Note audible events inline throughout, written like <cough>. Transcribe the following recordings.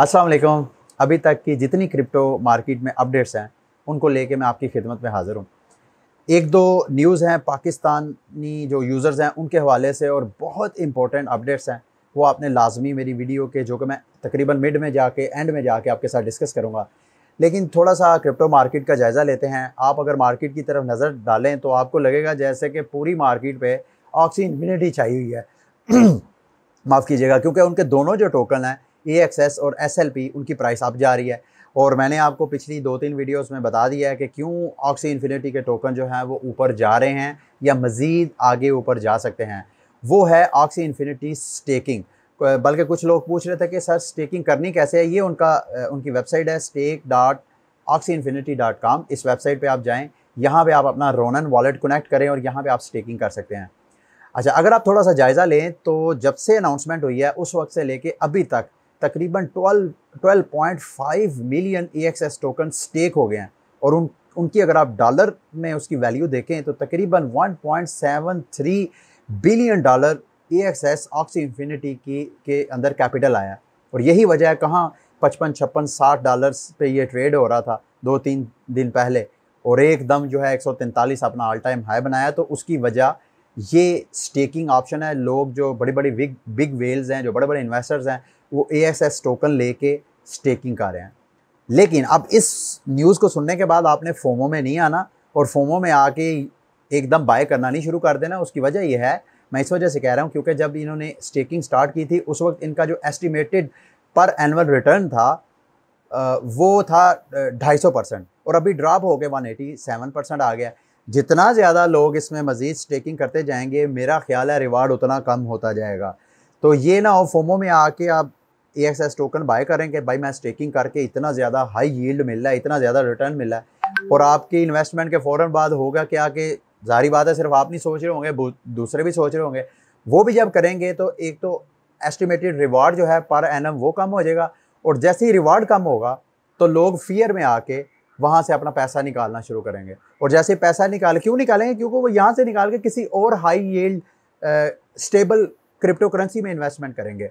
असलकम अभी तक की जितनी क्रिप्टो मार्केट में अपडेट्स हैं उनको लेके मैं आपकी खिदमत में हाज़िर हूँ एक दो न्यूज़ हैं पाकिस्तानी जो यूज़र्स हैं उनके हवाले से और बहुत इंपॉर्टेंट अपडेट्स हैं वो आपने लाजमी मेरी वीडियो के जो कि मैं तकरीबन मिड में जाके एंड में जाके आपके साथ डिस्कस करूँगा लेकिन थोड़ा सा क्रिप्टो मार्केट का जायज़ा लेते हैं आप अगर मार्केट की तरफ नज़र डालें तो आपको लगेगा जैसे कि पूरी मार्केट पर ऑक्सी इन्फिनिटी छाई हुई है <clears throat> माफ़ कीजिएगा क्योंकि उनके दोनों जो टोकन हैं ए और एस एल पी उनकी प्राइस अब जा रही है और मैंने आपको पिछली दो तीन वीडियोस में बता दिया है कि क्यों ऑक्सी इन्फिनिटी के टोकन जो हैं वो ऊपर जा रहे हैं या मज़ीद आगे ऊपर जा सकते हैं वो है ऑक्सी इन्फिनिटी स्टेकिंग बल्कि कुछ लोग पूछ रहे थे कि सर स्टेकिंग करनी कैसे है ये उनका उनकी वेबसाइट है stake dot oxy infinity dot com इस वेबसाइट पर आप जाएँ यहाँ पर आप अपना रोनन वॉलेट कनेक्ट करें और यहाँ पर आप स्टेकिंग कर सकते हैं अच्छा अगर आप थोड़ा सा जायज़ा लें तो जब से अनाउंसमेंट हुई है उस वक्त से लेके अभी तक तकरीबन 12 12.5 मिलियन ए टोकन स्टेक हो गए हैं और उन उनकी अगर आप डॉलर में उसकी वैल्यू देखें तो तकरीबन 1.73 billion dollar A X S oxy infinity की के अंदर कैपिटल आया और यही वजह है कहाँ पचपन छप्पन साठ डॉलर पे ये ट्रेड हो रहा था दो तीन दिन पहले और एकदम जो है एक अपना ऑल टाइम हाई बनाया तो उसकी वजह ये स्टेकिंग ऑप्शन है लोग जो बड़ी बड़ी बिग बिग वेल्स हैं जो बड़े बड़े इन्वेस्टर्स हैं वो ए टोकन लेके स्टेकिंग कर रहे हैं लेकिन अब इस न्यूज़ को सुनने के बाद आपने फोमो में नहीं आना और फोमो में आके एकदम बाय करना नहीं शुरू कर देना उसकी वजह यह है मैं इस वजह से कह रहा हूँ क्योंकि जब इन्होंने स्टेकिंग स्टार्ट की थी उस वक्त इनका जो एस्टिमेटेड पर एनअल रिटर्न था वो था ढाई सौ परसेंट और अभी ड्रॉप हो गया वन एटी सेवन परसेंट आ गया जितना ज़्यादा लोग इसमें मज़ीद स्टेकिंग करते जाएंगे मेरा ख्याल है रिवार्ड उतना कम होता जाएगा तो ये ना हो फोमो में आके आप A X S token buy करें कि भाई मैं स्टेकिंग करके इतना ज़्यादा हाई यील्ड मिल रहा है इतना ज़्यादा रिटर्न मिल रहा है और आपकी इन्वेस्टमेंट के फ़ौरन बाद होगा क्या कि जारी बात है सिर्फ आप नहीं सोच रहे होंगे दूसरे भी सोच रहे होंगे वो भी जब करेंगे तो एक तो एस्टिमेटेड रिवार्ड जो है पर एन वो कम हो जाएगा और जैसे ही रिवार्ड कम होगा तो लोग फियर में आके वहाँ से अपना पैसा निकालना शुरू करेंगे और जैसे पैसा निकाल क्यों निकालेंगे क्योंकि वो यहाँ से निकाल के किसी और high yield stable crypto currency में इन्वेस्टमेंट करेंगे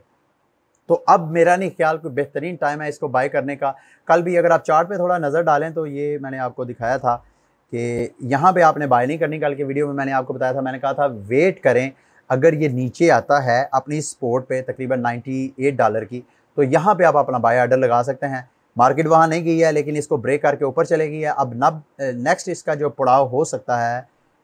तो अब मेरा नहीं ख्याल कोई बेहतरीन टाइम है इसको बाई करने का कल भी अगर आप चार्ट पे थोड़ा नज़र डालें तो ये मैंने आपको दिखाया था कि यहाँ पे आपने बाय नहीं करनी कल के वीडियो में मैंने आपको बताया था मैंने कहा था वेट करें अगर ये नीचे आता है अपनी स्पोर्ट पे तकरीबन 98 डॉलर की तो यहाँ पे आप अपना बाय आर्डर लगा सकते हैं मार्केट वहाँ नहीं गई है लेकिन इसको ब्रेक करके ऊपर चले गई है अब नब नेक्स्ट इसका जो पड़ाव हो सकता है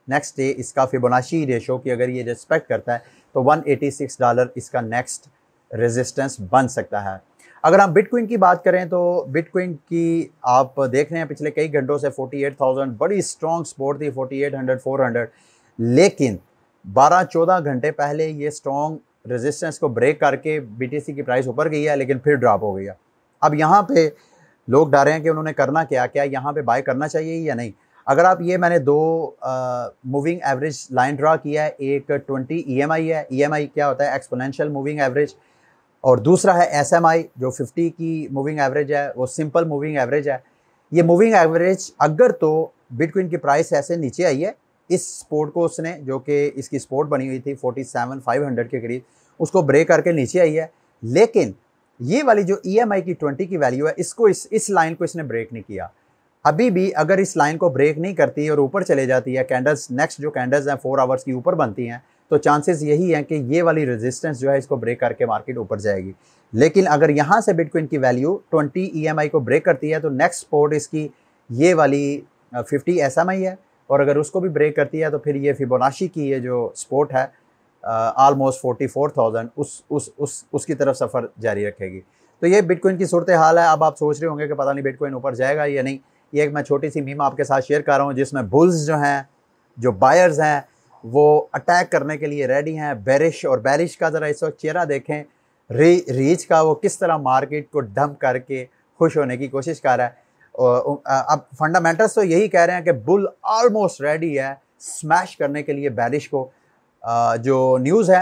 नेक्स्ट डे इसका फिबोनाशी रेशो की अगर ये रिस्पेक्ट करता है तो 186 डॉलर इसका नेक्स्ट रेजिस्टेंस बन सकता है अगर हम बिटकॉइन की बात करें तो बिटकॉइन की आप देख रहे हैं पिछले कई घंटों से 48,000 बड़ी स्ट्रॉन्ग सपोर्ट थी 4800 400 लेकिन 12-14 घंटे पहले ये स्ट्रॉन्ग रेजिस्टेंस को ब्रेक करके बीटीसी की प्राइस ऊपर गई है लेकिन फिर ड्रॉप हो गया अब यहाँ पे लोग डर रहे हैं कि उन्होंने करना क्या क्या यहाँ पर बाय करना चाहिए या नहीं अगर आप ये मैंने दो मूविंग एवरेज लाइन ड्रा किया है एक 20 ई e है ई e क्या होता है एक्सपोनेंशियल मूविंग एवरेज और दूसरा है एस जो फिफ्टी की मूविंग एवरेज है वो सिंपल मूविंग एवरेज है ये मूविंग एवरेज अगर तो बिटकॉइन की प्राइस ऐसे नीचे आई है इस स्पोर्ट को उसने जो कि इसकी स्पोर्ट बनी हुई थी 47,500 के करीब उसको ब्रेक करके नीचे आई है लेकिन ये वाली जो ई e की ट्वेंटी की वैल्यू है इसको इस इस लाइन को इसने ब्रेक नहीं किया अभी भी अगर इस लाइन को ब्रेक नहीं करती और ऊपर चले जाती है कैंडल्स नेक्स्ट जो कैंडल्स हैं फोर आवर्स की ऊपर बनती हैं तो चांसेस यही हैं कि ये वाली रेजिस्टेंस जो है इसको ब्रेक करके मार्केट ऊपर जाएगी लेकिन अगर यहाँ से बिटकॉइन की वैल्यू 20 ई को ब्रेक करती है तो नेक्स्ट स्पोर्ट इसकी ये वाली 50 एस है और अगर उसको भी ब्रेक करती है तो फिर ये फिबोनाशी की ये जो स्पोर्ट है आलमोस्ट फोर्टी फोर थाउजेंड उस उस उस उसकी तरफ सफ़र जारी रखेगी तो ये बिटकॉइन की सूरत हाल है अब आप सोच रहे होंगे कि पता नहीं बिटकॉइन ऊपर जाएगा या नहीं ये एक मैं छोटी सी मीम आपके साथ शेयर कर रहा हूँ जिसमें बुल्स जो हैं जो बायर्स हैं वो अटैक करने के लिए रेडी हैं बैरिश और बैरिश का ज़रा इस वक्त चेहरा देखें री रीच का वो किस तरह मार्केट को डम करके खुश होने की कोशिश कर रहा है अब फंडामेंटल्स तो यही कह रहे हैं कि बुल ऑलमोस्ट रेडी है स्मैश करने के लिए बैरिश को जो न्यूज़ है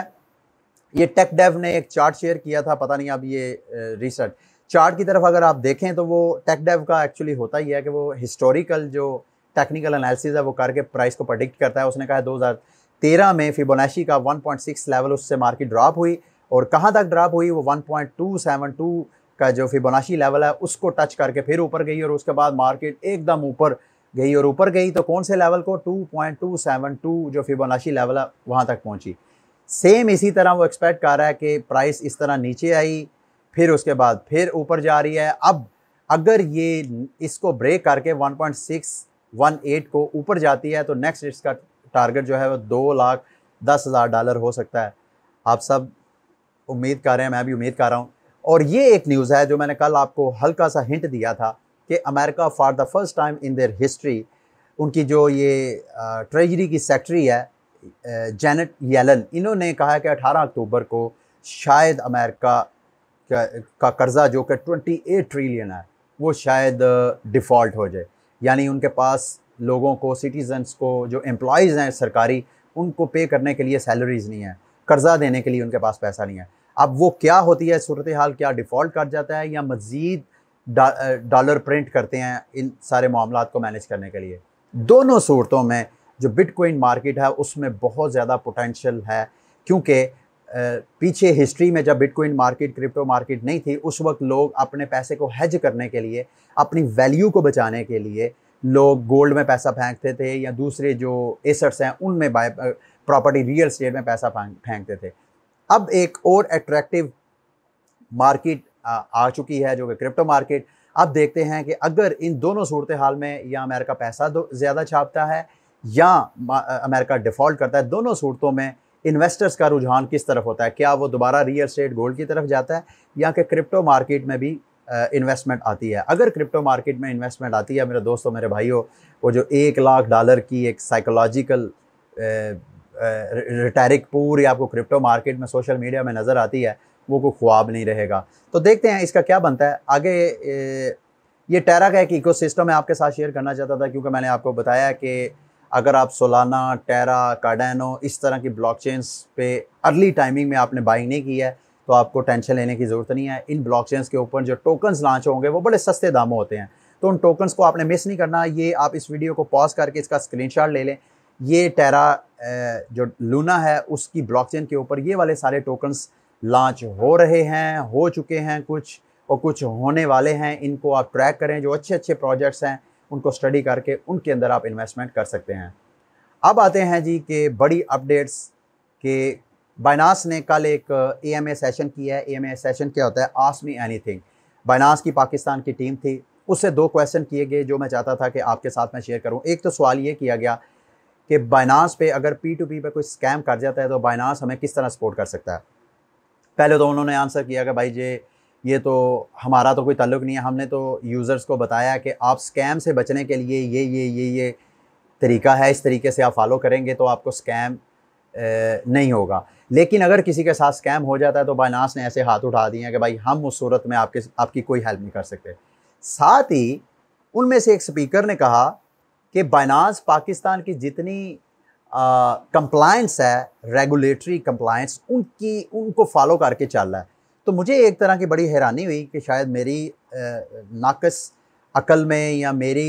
ये टेक डेव ने एक चार्ट शेयर किया था पता नहीं अब ये रिसर्च चार्ट की तरफ अगर आप देखें तो वो टेक डेव का एक्चुअली होता ही है कि वो हिस्टोरिकल जो टेक्निकल एनालिसिस है वो करके प्राइस को प्रडिक्ट करता है उसने कहा दो हज़ार तेरह में फिबोनाशी का 1.6 लेवल उससे मार्केट ड्रॉप हुई और कहाँ तक ड्रॉप हुई वो 1.272 का जो फिबोनाशी लेवल है उसको टच करके फिर ऊपर गई और उसके बाद मार्केट एकदम ऊपर गई और ऊपर गई तो कौन से लेवल को 2.272 जो फिबोनाशी लेवल है वहाँ तक पहुँची सेम इसी तरह वो एक्सपेक्ट कर रहा है कि प्राइस इस तरह नीचे आई फिर उसके बाद फिर ऊपर जा रही है अब अगर ये इसको ब्रेक करके सिक्स वन एट को ऊपर जाती है तो नेक्स्ट इसका टारगेट जो है वो दो लाख दस हज़ार डॉलर हो सकता है आप सब उम्मीद कर रहे हैं मैं भी उम्मीद कर रहा हूँ और ये एक न्यूज़ है जो मैंने कल आपको हल्का सा हिंट दिया था कि America for the first time in their history उनकी जो ये ट्रेजरी की सेक्रेटरी है जैनट येलन इन्होंने कहा कि 18 अक्टूबर को शायद अमेरिका का, का कर्ज़ा जो कि 28 ट्रिलियन है वो शायद डिफ़ॉल्ट हो जाए यानी उनके पास लोगों को सिटीजन्स को जो एम्प्लॉज़ हैं सरकारी उनको पे करने के लिए सैलरीज नहीं है कर्जा देने के लिए उनके पास पैसा नहीं है अब वो क्या होती है सूरत हाल क्या डिफ़ॉल्ट कर जाता है या मज़ीद डॉलर प्रिंट करते हैं इन सारे मामला को मैनेज करने के लिए दोनों सूरतों में जो बिटकॉइन मार्केट है उसमें बहुत ज़्यादा पोटेंशल है क्योंकि पीछे हिस्ट्री में जब बिटकॉइन मार्केट क्रिप्टो मार्केट नहीं थी उस वक्त लोग अपने पैसे को हेज करने के लिए अपनी वैल्यू को बचाने के लिए लोग गोल्ड में पैसा फेंकते थे या दूसरे जो एसर्ट्स हैं उनमें बाय प्रॉपर्टी रियल स्टेट में पैसा फेंकते थे अब एक और अट्रैक्टिव मार्केट आ, आ चुकी है जो कि क्रिप्टो मार्केट अब देखते हैं कि अगर इन दोनों सूरत हाल में या अमेरिका पैसा ज़्यादा छापता है या अमेरिका डिफ़ॉल्ट करता है दोनों सूरतों में इन्वेस्टर्स का रुझान किस तरफ होता है क्या वो दोबारा रियल स्टेट गोल्ड की तरफ जाता है या कि क्रिप्टो मार्केट में भी इन्वेस्टमेंट आती है अगर क्रिप्टो मार्केट में इन्वेस्टमेंट आती है मेरे दोस्तों मेरे भाइयों वो जो एक लाख डॉलर की एक साइकोलॉजिकल रिटेरिक पूरी आपको क्रिप्टो मार्केट में सोशल मीडिया में नज़र आती है वो कोई ख्वाब नहीं रहेगा तो देखते हैं इसका क्या बनता है आगे ये टेरा का एक इकोसिस्टम मैं आपके साथ शेयर करना चाहता था क्योंकि मैंने आपको बताया कि अगर आप सोलाना टेरा कार्डानो इस तरह की ब्लॉकचेन्स पे अर्ली टाइमिंग में आपने बाइंग नहीं की है तो आपको टेंशन लेने की ज़रूरत नहीं है इन ब्लॉकचेन्स के ऊपर जो टोकन्स लॉन्च होंगे वो बड़े सस्ते दामों होते हैं तो उन टोकन्स को आपने मिस नहीं करना ये आप इस वीडियो को पॉज करके इसका स्क्रीनशॉट ले लें ये टेरा जो लूना है उसकी ब्लॉकचेन के ऊपर ये वाले सारे टोकन्स लॉन्च हो रहे हैं हो चुके हैं कुछ और कुछ होने वाले हैं इनको आप ट्रैक करें जो अच्छे अच्छे प्रोजेक्ट्स हैं उनको स्टडी करके उनके अंदर आप इन्वेस्टमेंट कर सकते हैं अब आते हैं जी के बड़ी अपडेट्स के बाइनास ने कल एक ए एम ए सेशन किया है ए एम ए सेशन क्या होता है आस मी एनी थिंग बाइनास की पाकिस्तान की टीम थी उससे दो क्वेश्चन किए गए जो मैं चाहता था कि आपके साथ मैं शेयर करूँ एक तो सवाल ये किया गया कि बाइनास पे अगर पी टू पी पर कोई स्कैम कर जाता है तो बाइनास हमें किस तरह सपोर्ट कर सकता है पहले तो उन्होंने आंसर किया कि भाई जी ये तो हमारा तो कोई ताल्लुक नहीं है हमने तो यूज़र्स को बताया कि आप स्कैम से बचने के लिए ये ये ये ये तरीका है इस तरीके से आप फॉलो करेंगे तो आपको स्कैम नहीं होगा लेकिन अगर किसी के साथ स्कैम हो जाता है तो बाइनास ने ऐसे हाथ उठा दिए हैं कि भाई हम उस सूरत में आपके आपकी कोई हेल्प नहीं कर सकते साथ ही उनमें से एक स्पीकर ने कहा कि बाइनास पाकिस्तान की जितनी कंप्लाइंस है रेगुलेटरी कंप्लाइंस उनकी उनको फॉलो करके चल रहा है तो मुझे एक तरह की बड़ी हैरानी हुई कि शायद मेरी नाकस अकल में या मेरी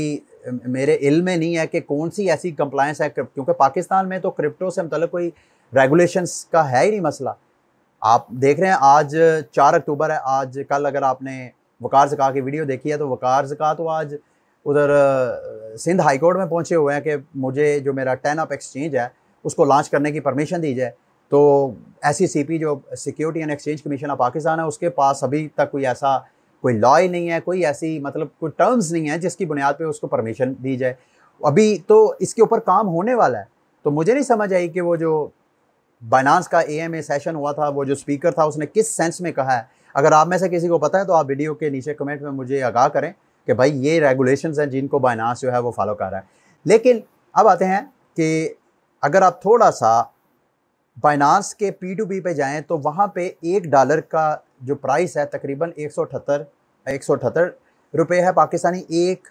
मेरे इल में नहीं है कि कौन सी ऐसी कंप्लायंस है क्योंकि पाकिस्तान में तो क्रिप्टो से मतलब कोई रेगुलेशंस का है ही नहीं मसला आप देख रहे हैं आज चार अक्टूबर है आज कल अगर आपने वकार जका की वीडियो देखी है तो वकार जका तो आज उधर सिंध हाई कोर्ट में पहुंचे हुए हैं कि मुझे जो मेरा टेन अप एक्सचेंज है उसको लॉन्च करने की परमिशन दी जाए तो सी पी जो security and exchange commission of Pakistan है उसके पास अभी तक कोई ऐसा कोई लॉ ही नहीं है कोई ऐसी मतलब कोई टर्म्स नहीं है जिसकी बुनियाद पे उसको परमिशन दी जाए अभी तो इसके ऊपर काम होने वाला है तो मुझे नहीं समझ आई कि वो जो बाइनांस का ए सेशन हुआ था वो जो स्पीकर था उसने किस सेंस में कहा है अगर आप में से किसी को पता है तो आप वीडियो के नीचे कमेंट में मुझे आगाह करें कि भाई ये रेगुलेशंस हैं जिनको बाइनांस जो है वो फॉलो कर रहा है लेकिन अब आते हैं कि अगर आप थोड़ा सा बाइनास के पी टू पी पे जाएँ तो वहाँ पे एक डॉलर का जो प्राइस है तकरीबन एक सौ अठहत्तर एक सौ अठहत्तर रुपये है पाकिस्तानी एक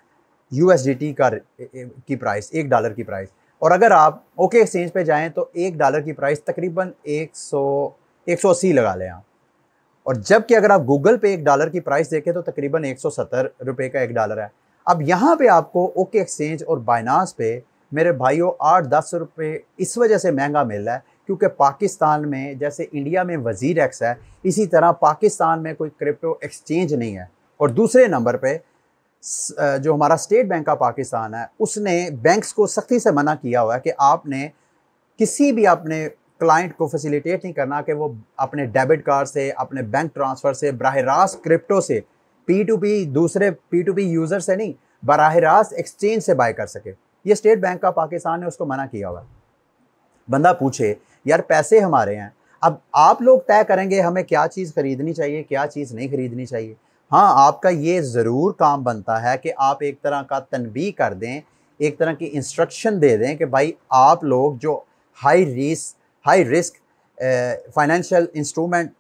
यू एस डी टी का की प्राइस एक डॉलर की प्राइस और अगर आप ओके एक्सचेंज पे जाएँ तो एक डॉलर की प्राइस तकरीबन एक सौ एक सौ अस्सी लगा लें आप और जबकि अगर आप गूगल पे एक डॉलर की प्राइस देखें तो तकरीबन एक सौ सत्तर रुपये का एक डॉलर है अब यहाँ पे आपको ओके एक्सचेंज और बाइनास पे मेरे भाइयों आठ दस रुपये इस वजह से महंगा मिल रहा है क्योंकि पाकिस्तान में जैसे इंडिया में वज़ी एक्स है इसी तरह पाकिस्तान में कोई क्रिप्टो एक्सचेंज नहीं है और दूसरे नंबर पे जो हमारा स्टेट बैंक ऑफ पाकिस्तान है उसने बैंक्स को सख्ती से मना किया हुआ है कि आपने किसी भी अपने क्लाइंट को फैसिलिटेट नहीं करना कि वो अपने डेबिट कार्ड से अपने बैंक ट्रांसफ़र से बरह रास्त क्रिप्टो से पी टू पी दूसरे पी टू पी यूज़र से नहीं बरह रास्त एक्सचेंज से बाय कर सके ये स्टेट बैंक ऑफ पाकिस्तान ने उसको मना किया हुआ है बंदा पूछे यार पैसे हमारे हैं अब आप लोग तय करेंगे हमें क्या चीज़ खरीदनी चाहिए क्या चीज़ नहीं खरीदनी चाहिए हाँ आपका ये ज़रूर काम बनता है कि आप एक तरह का तनबी कर दें एक तरह की इंस्ट्रक्शन दे दें कि भाई आप लोग जो high risk high risk financial instrument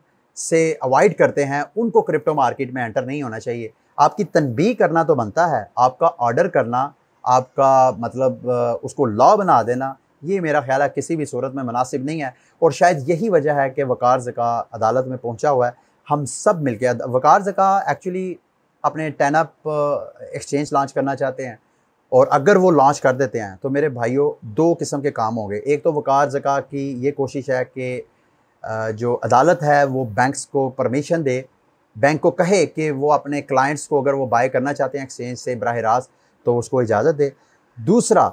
से अवॉइड करते हैं उनको क्रिप्टो मार्केट में एंटर नहीं होना चाहिए आपकी तनबी करना तो बनता है आपका ऑर्डर करना आपका मतलब उसको लॉ बना देना ये मेरा ख्याल है किसी भी सूरत में मुनासिब नहीं है और शायद यही वजह है कि वकार ज़का अदालत में पहुँचा हुआ है हम सब मिल के वकार ज़का एक्चुअली अपने टेनअप एक्सचेंज लॉन्च करना चाहते हैं और अगर वो लॉन्च कर देते हैं तो मेरे भाइयों दो किस्म के काम होंगे एक तो वकार ज़का की ये कोशिश है कि uh, जो अदालत है वो बैंक्स को परमिशन दे बैंक को कहे कि वो अपने क्लाइंट्स को अगर वो बाय करना चाहते हैं एक्सचेंज से बरह रास्त तो उसको इजाज़त दे दूसरा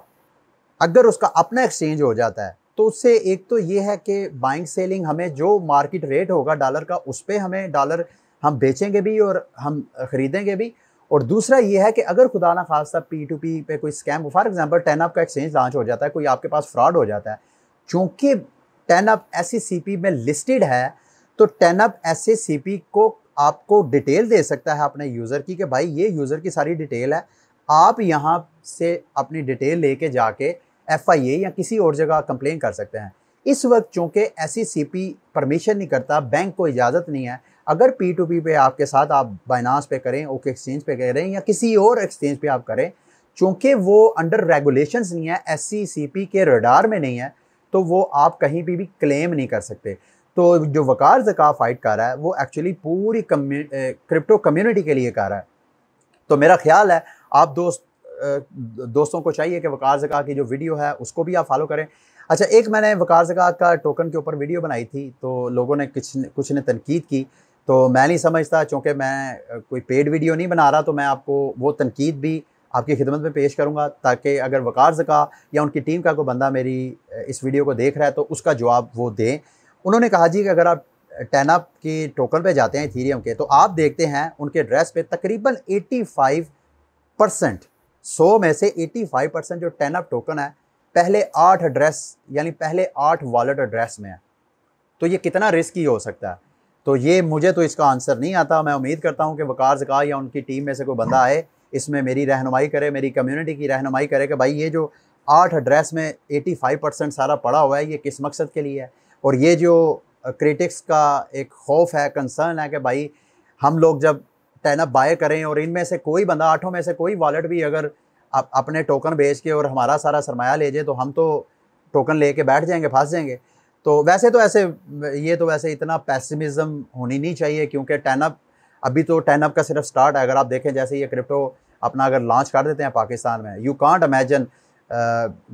अगर उसका अपना एक्सचेंज हो जाता है तो उससे एक तो ये है कि बाइंग सेलिंग हमें जो मार्केट रेट होगा डॉलर का उस पर हमें डॉलर हम बेचेंगे भी और हम ख़रीदेंगे भी और दूसरा ये है कि अगर खुदा ना खासा पी टू पी पे कोई scam for example ten up का एक्सचेंज लॉन्च हो जाता है कोई आपके पास फ्रॉड हो जाता है चूँकि टेन अप एस में लिस्टेड है तो टेन अप एस को आपको डिटेल दे सकता है अपने यूज़र की कि भाई ये यूज़र की सारी डिटेल है आप यहाँ से अपनी डिटेल लेके जाके एफ आई ए या किसी और जगह कंप्लेन कर सकते हैं इस वक्त चूँकि S C C P permission नहीं करता बैंक को इजाज़त नहीं है अगर पी टू पी पे आपके साथ आप बाइनास पे करें ओके एक्सचेंज पे करें या किसी और एक्सचेंज पे आप करें चूँकि वो अंडर रेगुलेशन नहीं है एस सी सी पी के रडार में नहीं है तो वो आप कहीं भी भी क्लेम नहीं कर सकते तो जो वकार जका फाइट कर रहा है वो एक्चुअली पूरी कम्यू क्रिप्टो कम्यूनिटी के लिए कर रहा है तो मेरा ख्याल है आप दोस्त दोस्तों को चाहिए कि वकार जका की जो वीडियो है उसको भी आप फॉलो करें अच्छा एक मैंने वकार जका का टोकन के ऊपर वीडियो बनाई थी तो लोगों ने कुछ कुछ ने तनकीद की तो मैं नहीं समझता चूँकि मैं कोई पेड वीडियो नहीं बना रहा तो मैं आपको वो तनकीद भी आपकी खिदमत में पेश करूँगा ताकि अगर वकार जका या उनकी टीम का कोई बंदा मेरी इस वीडियो को देख रहा है तो उसका जवाब वो दें उन्होंने कहा जी कि अगर आप टेनअप के टोकन पे जाते हैं थीरियम के तो आप देखते हैं उनके ड्रेस पे तकरीबन 85 परसेंट सौ में से 85 परसेंट जो टेन अप टोकन है पहले आठ एड्रेस यानी पहले आठ वॉलेट एड्रेस में है तो ये कितना रिस्की हो सकता है तो ये मुझे तो इसका आंसर नहीं आता मैं उम्मीद करता हूँ कि वकार जका या उनकी टीम में से कोई बंदा आए इसमें मेरी रहनुमाई करे मेरी कम्युनिटी की रहनुमाई करे कि भाई ये जो आठ एड्रेस में 85 परसेंट सारा पड़ा हुआ है ये किस मकसद के लिए है और ये जो क्रिटिक्स का एक खौफ है कंसर्न है कि भाई हम लोग जब टैनअप बाय करें और इनमें से कोई बंदा आठों में से कोई वॉलेट भी अगर आप अपने टोकन बेच के और हमारा सारा सरमाया ले जाए तो हम तो टोकन ले कर बैठ जाएंगे फंस जाएंगे तो वैसे तो ऐसे ये तो वैसे इतना पैसिमिज़म होनी नहीं चाहिए क्योंकि टैनअप अभी तो टैनअप का सिर्फ स्टार्ट है अगर आप देखें जैसे ये क्रिप्टो अपना अगर लॉन्च कर देते हैं पाकिस्तान में यू कॉन्ट इमेजन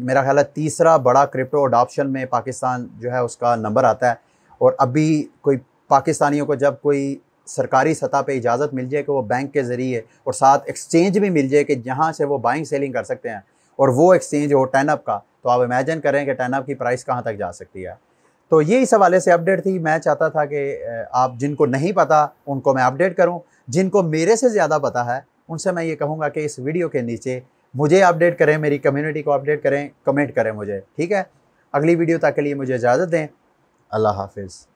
मेरा ख्याल है तीसरा बड़ा क्रिप्टो अडॉप्शन में पाकिस्तान जो है उसका नंबर आता है और अभी कोई पाकिस्तानियों को जब कोई सरकारी सतह पे इजाज़त मिल जाए कि वो बैंक के ज़रिए और साथ एक्सचेंज भी मिल जाए कि जहाँ से वो बाइंग सेलिंग कर सकते हैं और वो एक्सचेंज हो टेनअप का तो आप इमेजन करें कि टेनअप की प्राइस कहाँ तक जा सकती है तो ये इस हवाले से अपडेट थी मैं चाहता था कि आप जिनको नहीं पता उनको मैं अपडेट करूँ जिनको मेरे से ज़्यादा पता है उनसे मैं ये कहूँगा कि इस वीडियो के नीचे मुझे अपडेट करें मेरी कम्यूनिटी को अपडेट करें कमेंट करें मुझे ठीक है अगली वीडियो तक के लिए मुझे इजाज़त दें अल्लाह हाफिज़